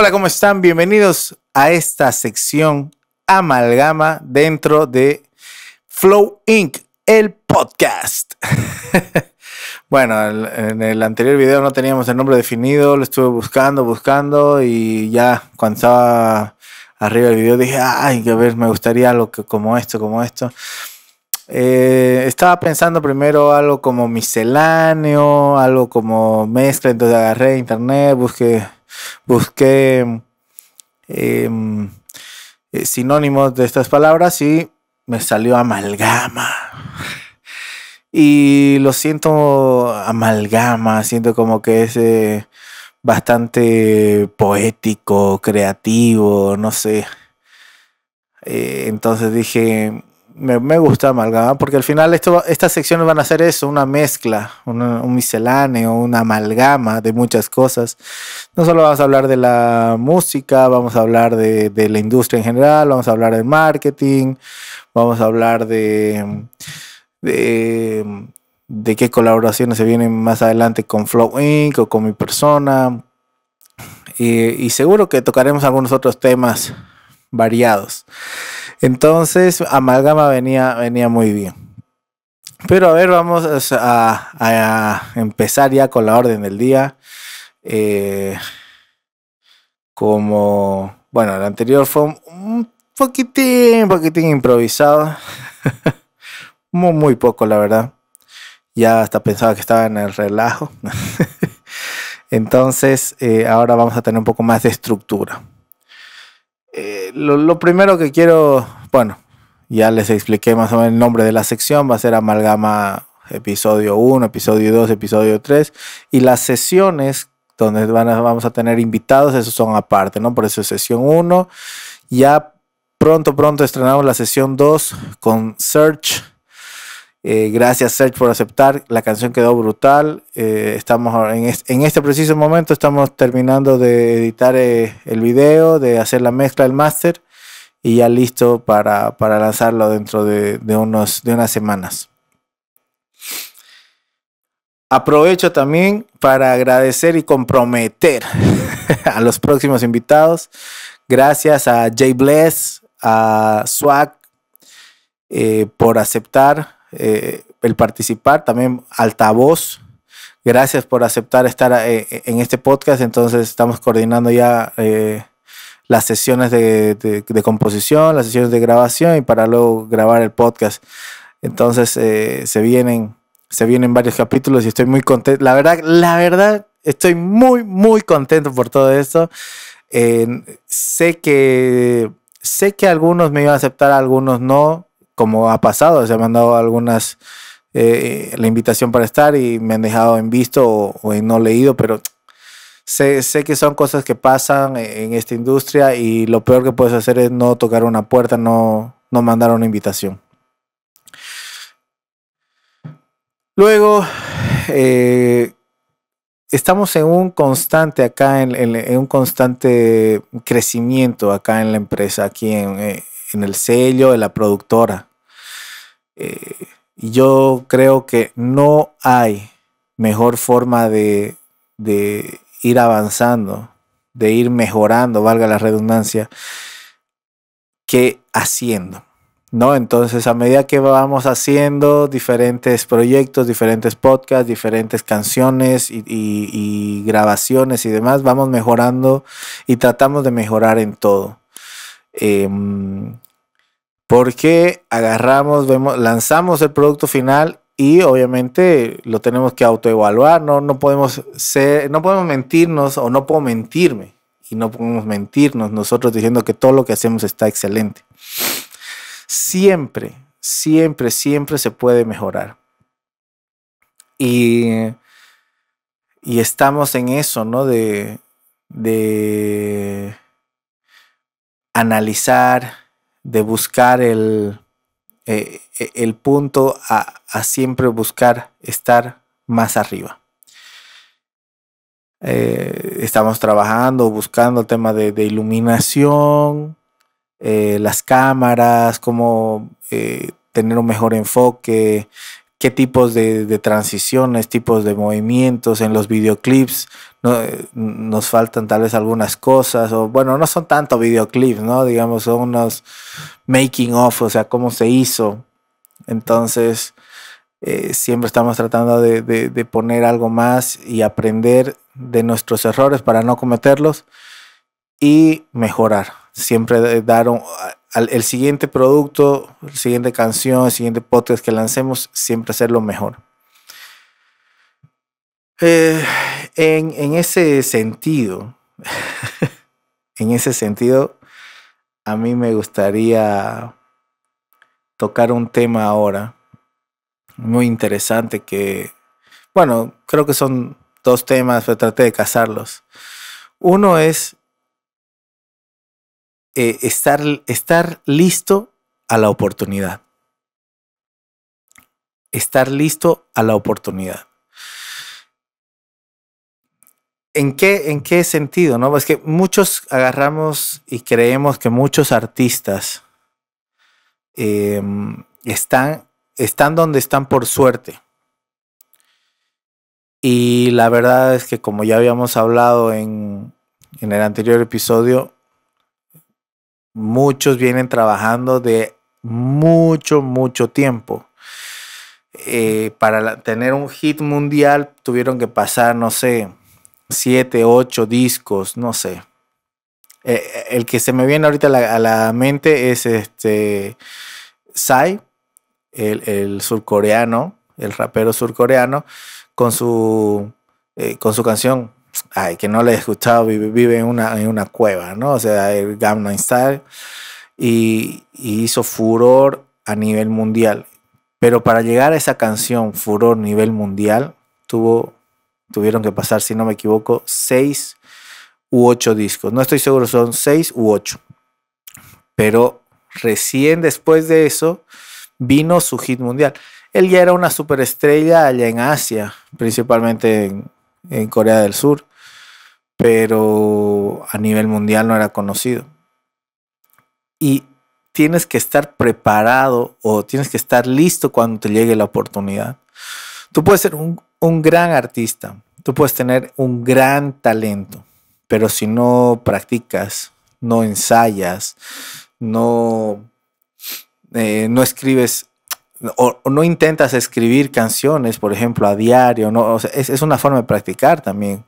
Hola, ¿cómo están? Bienvenidos a esta sección amalgama dentro de Flow Inc., el podcast. bueno, en el anterior video no teníamos el nombre definido, lo estuve buscando, buscando y ya cuando estaba arriba del video dije, ay, que a ver, me gustaría algo como esto, como esto. Eh, estaba pensando primero algo como misceláneo, algo como mezcla, entonces agarré internet, busqué Busqué em, eh, sinónimos de estas palabras y me salió amalgama. Y lo siento amalgama, siento como que es eh, bastante poético, creativo, no sé. Eh, entonces dije, me, gusta Amalgama porque al final esto, estas secciones van a ser eso, una mezcla, un misceláneo, una amalgama de muchas cosas. No solo vamos a hablar de la música, vamos a hablar de, la industria en general, vamos a hablar de marketing, vamos a hablar de, de, qué colaboraciones se vienen más adelante con Flow Inc. o con mi persona. y seguro que tocaremos algunos otros temas variados. Entonces, Amalgama venía, venía muy bien. Pero a ver, vamos a, empezar ya con la orden del día. Eh, como, bueno, el anterior fue un poquitín, un poquitín improvisado. muy, poco, la verdad. Ya hasta pensaba que estaba en el relajo. Entonces, eh, ahora vamos a tener un poco más de estructura. Eh, lo, primero que quiero, bueno, ya les expliqué más o menos el nombre de la sección, va a ser amalgama episodio 1, episodio 2, episodio 3, y las sesiones donde vamos a tener invitados, esos son aparte, ¿no? Por eso sesión 1, ya pronto, pronto estrenamos la sesión 2 con Search eh, gracias Serge por aceptar. La canción quedó brutal. Eh, estamos en, este, preciso momento estamos terminando de editar eh, el video, de hacer la mezcla, del máster y ya listo para, lanzarlo dentro de, de unas semanas. Aprovecho también para agradecer y comprometer a los próximos invitados. Gracias a Jay Bless, a Swag por aceptar eh, el participar, también altavoz. Gracias por aceptar estar eh, en este podcast. Entonces estamos coordinando ya eh, las sesiones de, composición, las sesiones de grabación y para luego grabar el podcast. Entonces se vienen se vienen varios capítulos y estoy muy contento. La verdad, la verdad, estoy muy, muy contento por todo esto. sé que sé que algunos me iban a aceptar, algunos no como ha pasado, se han mandado algunas eh, la invitación para estar y me han dejado en visto o, en no leído, pero sé, que son cosas que pasan e, en esta industria y lo peor que puedes hacer es no tocar una puerta, no, no mandar una invitación. Luego, eh, estamos en un constante acá, en, un constante crecimiento acá en la empresa, aquí en, eh, en el sello, de la productora. Eh, yo creo que no hay mejor forma de, ir avanzando, de ir mejorando, valga la redundancia, que haciendo. ¿no? Entonces, a medida que vamos haciendo diferentes proyectos, diferentes podcasts, diferentes canciones y, grabaciones y demás, vamos mejorando y tratamos de mejorar en todo. Em, porque agarramos, vemos, lanzamos el producto final y obviamente lo tenemos que autoevaluar, no, no podemos no podemos mentirnos o no puedo mentirme y no podemos mentirnos nosotros diciendo que todo lo que hacemos está excelente. Siempre, siempre, siempre se puede mejorar. Y, y estamos en eso, ¿no? De, de analizar, de buscar el, eh, e, el punto a, siempre buscar estar más arriba. Eh, estamos trabajando, buscando el tema de, iluminación, eh, las cámaras, cómo tener un mejor enfoque, qué tipos de, transiciones, tipos de movimientos en los videoclips. No, eh, nos faltan tal vez algunas cosas, o bueno, no son tanto videoclips, ¿no? Digamos, son unos making of, o sea, cómo se hizo. Entonces, eh, siempre estamos tratando de, de, poner algo más y aprender de nuestros errores para no cometerlos y mejorar. Siempre eh, dar un, el siguiente producto, la siguiente canción, el siguiente podcast que lancemos, siempre hacerlo mejor. Eh, en, ese sentido, en ese sentido, a mí me gustaría tocar un tema ahora muy interesante que, bueno, creo que son dos temas, pero traté de casarlos. Uno es eh, estar, estar listo a la oportunidad. Estar listo a la oportunidad. ¿En qué, ¿En qué sentido? No? Es que muchos agarramos y creemos que muchos artistas em, están, están donde están por suerte. Y la verdad es que como ya habíamos hablado en el anterior episodio, Muchos vienen trabajando de mucho, mucho tiempo. Eh, para tener un hit mundial tuvieron que pasar, no sé, siete, ocho discos, no sé. Eh, eh, el que se me viene ahorita a la, mente es este Sai, el, surcoreano, el rapero surcoreano, con su, con su canción ay, que no le he escuchado, vive, en, una, en una cueva, ¿no? O sea, el Gangnam Style y, hizo furor a nivel mundial. Pero para llegar a esa canción, furor a nivel mundial, tuvo, tuvieron que pasar, si no me equivoco, seis u ocho discos. No estoy seguro, son seis u ocho. Pero recién después de eso vino su hit mundial. Él ya era una superestrella allá en Asia, principalmente en, en Corea del Sur pero a nivel mundial no era conocido. Y tienes que estar preparado o tienes que estar listo cuando te llegue la oportunidad. Tú puedes ser un, gran artista, tú puedes tener un gran talento, pero si no practicas, no ensayas, no, eh, no escribes o, no intentas escribir canciones, por ejemplo, a diario, no, es, es, una forma de practicar también.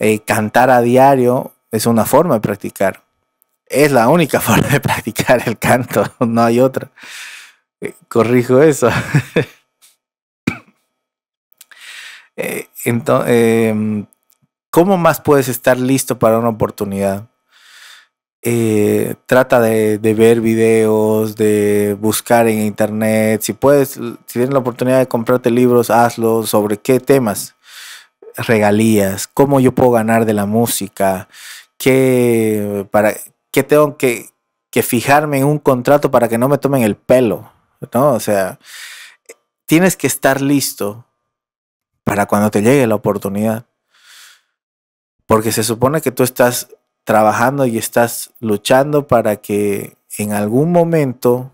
Eh, cantar a diario es una forma de practicar. Es la única forma de practicar el canto, no hay otra. Eh, corrijo eso. Eh, entonces, em, ¿cómo más puedes estar listo para una oportunidad? trata de, de, ver videos, de buscar en internet. Si puedes, si tienes la oportunidad de comprarte libros, hazlo sobre qué temas regalías, cómo yo puedo ganar de la música, qué, para, tengo que, fijarme en un contrato para que no me tomen el pelo, ¿no? O sea, tienes que estar listo para cuando te llegue la oportunidad. Porque se supone que tú estás trabajando y estás luchando para que en algún momento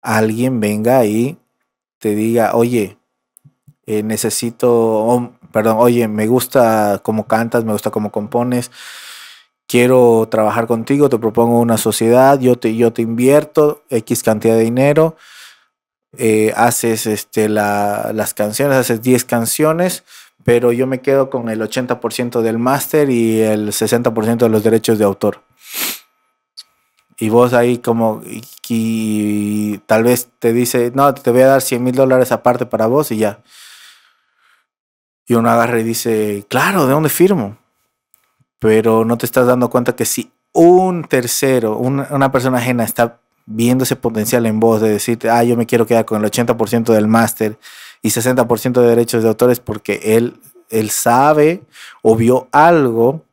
alguien venga y te diga, oye, eh, necesito, perdón, oye, me gusta cómo cantas, me gusta cómo compones, quiero trabajar contigo, te propongo una sociedad, yo te, invierto X cantidad de dinero, eh, haces este, las canciones, haces 10 canciones, pero yo me quedo con el 80% del máster y el 60% de los derechos de autor. Y vos ahí como, tal vez te dice, no, te voy a dar 100 mil dólares aparte para vos y ya. Y uno agarra y dice, claro, ¿de dónde firmo? Pero no te estás dando cuenta que si un tercero, una, persona ajena está viendo ese potencial en vos de decirte, ah, yo me quiero quedar con el 80% del máster y 60% de derechos de autores porque él, él sabe o vio algo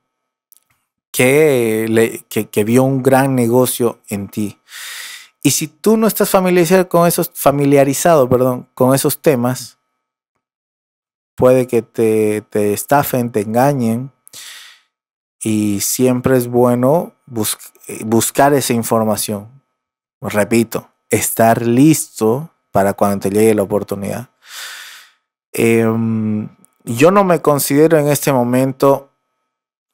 que, que, vio un gran negocio en ti. Y si tú no estás familiarizado con esos, familiarizado perdón, con esos temas, puede que te, estafen, te engañen. Y siempre es bueno eh, buscar esa información. Repito, estar listo para cuando te llegue la oportunidad. Em, yo no me considero en este momento,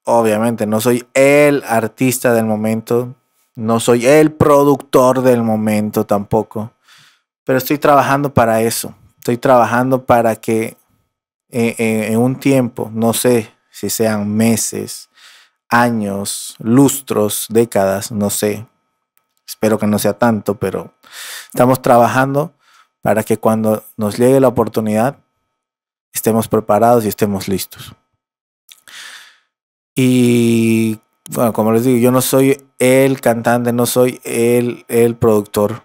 obviamente, no soy el artista del momento, no soy el productor del momento tampoco, pero estoy trabajando para eso. Estoy trabajando para que en, un tiempo, no sé si sean meses, años, lustros, décadas, no sé. Espero que no sea tanto, pero estamos trabajando para que cuando nos llegue la oportunidad estemos preparados y estemos listos. Y bueno, como les digo, yo no soy el cantante, no soy el, productor,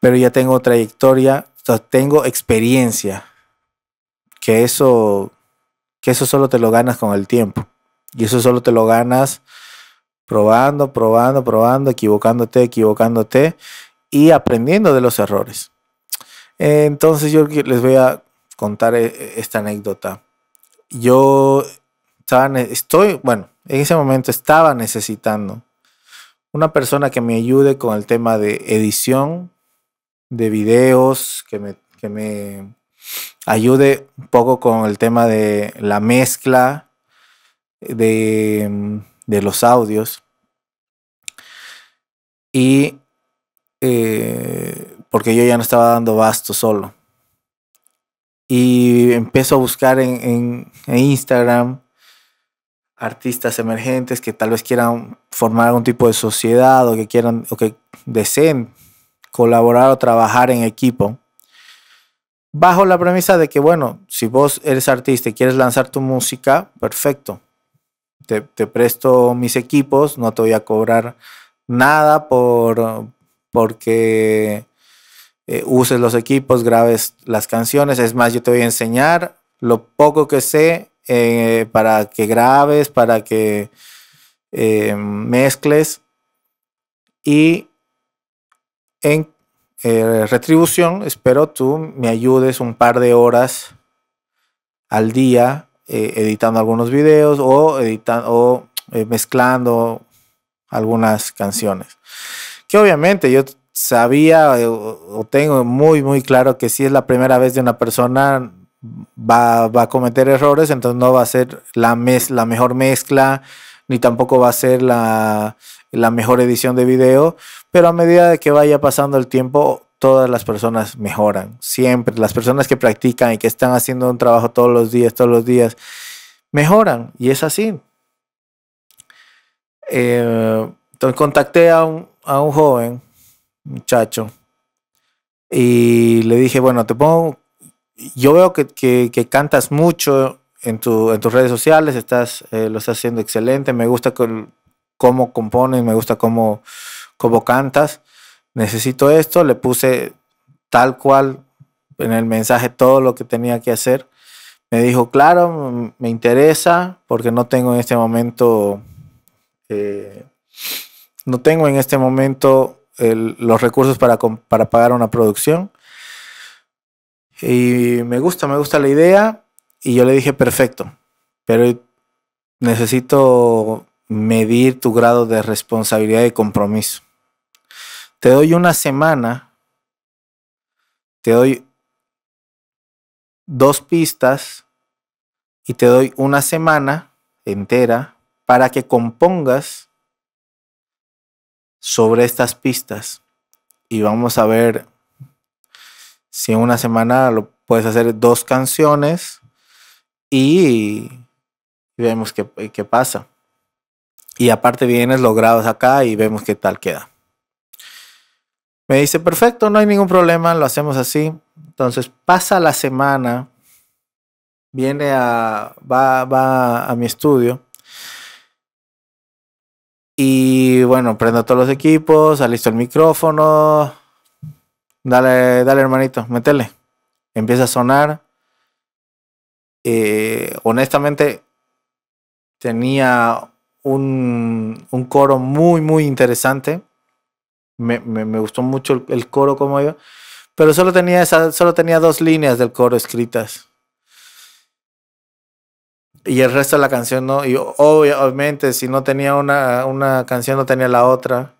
pero ya tengo trayectoria, tengo experiencia que eso, que eso solo te lo ganas con el tiempo. Y eso solo te lo ganas probando, probando, probando, equivocándote, equivocándote y aprendiendo de los errores. Entonces yo les voy a contar eh, esta anécdota. Yo estaba, estoy, bueno, en ese momento estaba necesitando una persona que me ayude con el tema de edición de videos, que me ayude un poco con el tema de la mezcla de, los audios. Y eh, porque yo ya no estaba dando basto solo. Y empiezo a buscar en, en Instagram artistas emergentes que tal vez quieran formar algún tipo de sociedad o que quieran o que deseen colaborar o trabajar en equipo bajo la premisa de que, bueno, si vos eres artista y quieres lanzar tu música, perfecto. Te, presto mis equipos, no te voy a cobrar nada por porque eh, uses los equipos, grabes las canciones. Es más, yo te voy a enseñar lo poco que sé eh, para que grabes, para que eh, mezcles. Y en eh, retribución, espero tú me ayudes un par de horas al día eh, editando algunos videos o, editando, o eh, mezclando algunas canciones. Que obviamente yo sabía o tengo muy, muy claro que si es la primera vez de una persona, Va, a cometer errores, entonces no va a ser la, la mejor mezcla, ni tampoco va a ser la, la mejor edición de video, pero a medida de que vaya pasando el tiempo, todas las personas mejoran, siempre. Las personas que practican y que están haciendo un trabajo todos los días, todos los días, mejoran. Y es así. Eh, entonces contacté a un, joven, muchacho, y le dije, bueno, te pongo, yo veo que, cantas mucho en, en, tus redes sociales, estás, eh, lo estás haciendo excelente, me gusta con cómo compones, me gusta cómo, cómo cantas, necesito esto, le puse tal cual en el mensaje todo lo que tenía que hacer. Me dijo, claro, me interesa porque no tengo en este momento, eh, no tengo en este momento los recursos para, para pagar una producción. Y me gusta, me gusta la idea. Y yo le dije, perfecto, pero necesito medir tu grado de responsabilidad y compromiso. Te doy una semana, te doy dos pistas y te doy una semana entera para que compongas sobre estas pistas. Y vamos a ver si en una semana lo puedes hacer dos canciones y vemos qué, qué pasa. Y aparte vienes, logrados acá y vemos qué tal queda. Me dice, perfecto, no hay ningún problema, lo hacemos así. Entonces pasa la semana, viene a, va, a mi estudio. Y bueno, prendo todos los equipos, alisto el micrófono. Dale, dale hermanito, métele. Empieza a sonar. Eh, honestamente, tenía un, un coro muy, muy interesante. Me, me, gustó mucho el, coro como yo. Pero solo tenía, esa, solo tenía dos líneas del coro escritas. Y el resto de la canción no. Y obviamente, si no tenía una, una canción, no tenía la otra.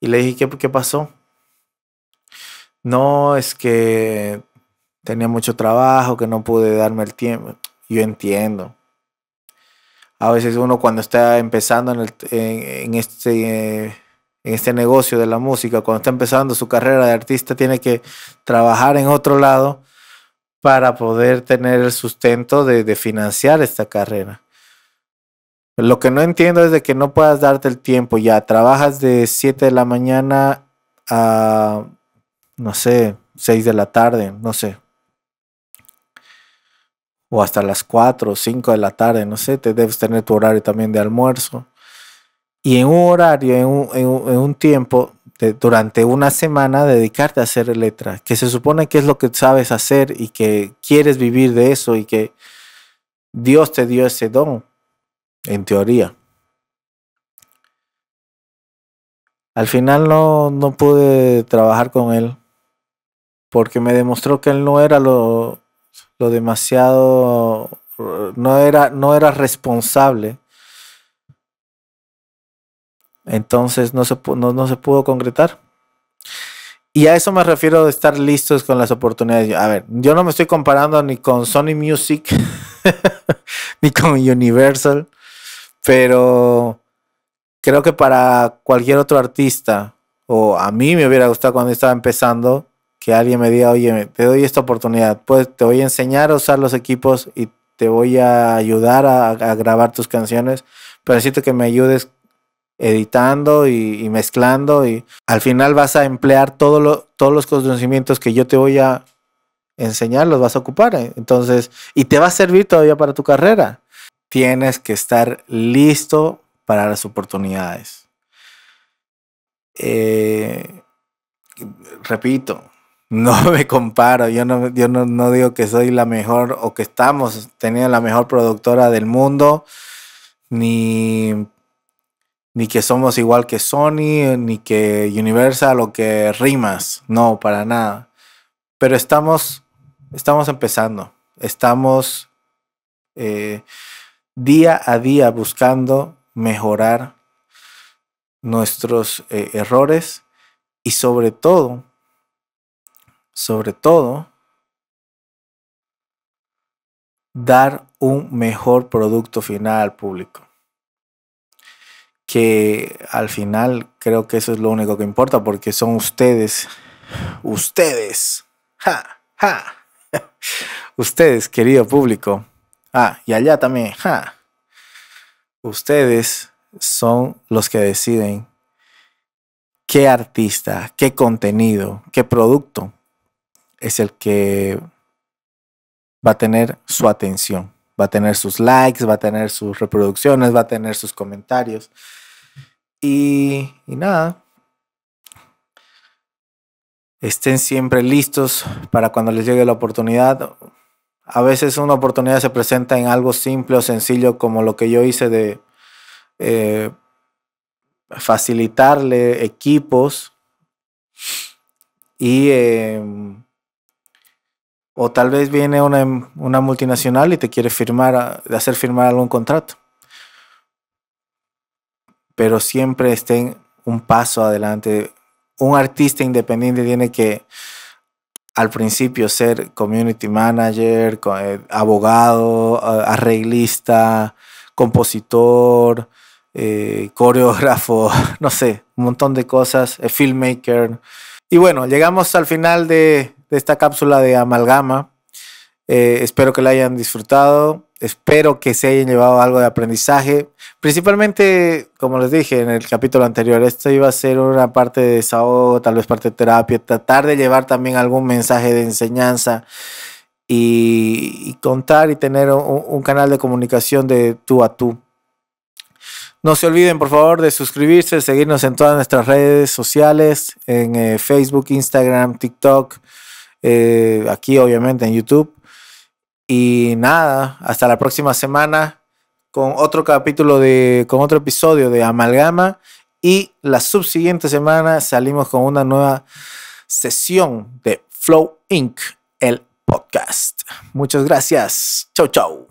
Y le dije, ¿qué, qué pasó? No, es que tenía mucho trabajo, que no pude darme el tiempo. Yo entiendo. A veces uno cuando está empezando en, este, en este negocio de la música, cuando está empezando su carrera de artista, tiene que trabajar en otro lado para poder tener el sustento de, financiar esta carrera. Lo que no entiendo es de que no puedas darte el tiempo ya. Trabajas de 7 de la mañana a, no sé, 6 de la tarde, no sé o hasta las 4 o 5 de la tarde, no sé, te debes tener tu horario también de almuerzo. Y en un horario, en un, tiempo, durante una semana, dedicarte a hacer letra, que se supone que es lo que sabes hacer y que quieres vivir de eso y que Dios te dio ese don, en teoría. Al final no, no pude trabajar con él porque me demostró que él no era lo, lo demasiado, no era, no era responsable. Entonces no se, no, no se pudo concretar. Y a eso me refiero de estar listos con las oportunidades. A ver, yo no me estoy comparando ni con Sony Music, ni con Universal, pero creo que para cualquier otro artista, o a mí me hubiera gustado cuando estaba empezando, que alguien me diga, oye, te doy esta oportunidad, pues te voy a enseñar a usar los equipos y te voy a ayudar a, grabar tus canciones, pero necesito que me ayudes editando y, mezclando y al final vas a emplear todos los conocimientos que yo te voy a enseñar, los vas a ocupar. Eh. Entonces, y te va a servir todavía para tu carrera. Tienes que estar listo para las oportunidades. Eh, repito, no me comparo, yo no, yo no, digo que soy la mejor o que estamos teniendo la mejor productora del mundo, ni, ni que somos igual que Sony, ni que Universal o que Rimas, no, para nada. Pero estamos, estamos empezando, estamos eh, día a día buscando mejorar nuestros eh, errores y sobre todo sobre todo, dar un mejor producto final al público. Que al final creo que eso es lo único que importa porque son ustedes, ustedes, ustedes, querido público, ah, y allá también, ustedes son los que deciden qué artista, qué contenido, qué producto es el que va a tener su atención, va a tener sus likes, va a tener sus reproducciones, va a tener sus comentarios. Y, nada, estén siempre listos para cuando les llegue la oportunidad. A veces una oportunidad se presenta en algo simple o sencillo como lo que yo hice de eh, facilitarle equipos y em, o tal vez viene una, multinacional y te quiere firmar, hacer firmar algún contrato. Pero siempre estén un paso adelante. Un artista independiente tiene que al principio ser community manager, eh, abogado, arreglista, compositor, eh, coreógrafo, no sé, un montón de cosas, eh, filmmaker. Y bueno, llegamos al final de de esta cápsula de amalgama. Eh, espero que la hayan disfrutado, espero que se hayan llevado algo de aprendizaje. Principalmente, como les dije en el capítulo anterior, esto iba a ser una parte de desahogo, tal vez parte de terapia, tratar de llevar también algún mensaje de enseñanza y, contar y tener un canal de comunicación de tú a tú. No se olviden, por favor, de suscribirse, seguirnos en todas nuestras redes sociales, en eh, Facebook, Instagram, TikTok, eh, aquí obviamente en YouTube. Y nada, hasta la próxima semana con otro capítulo de, con otro episodio de Amalgama. Y la subsiguiente semana salimos con una nueva sesión de Flow Inc., el podcast. Muchas gracias. Chau, chau.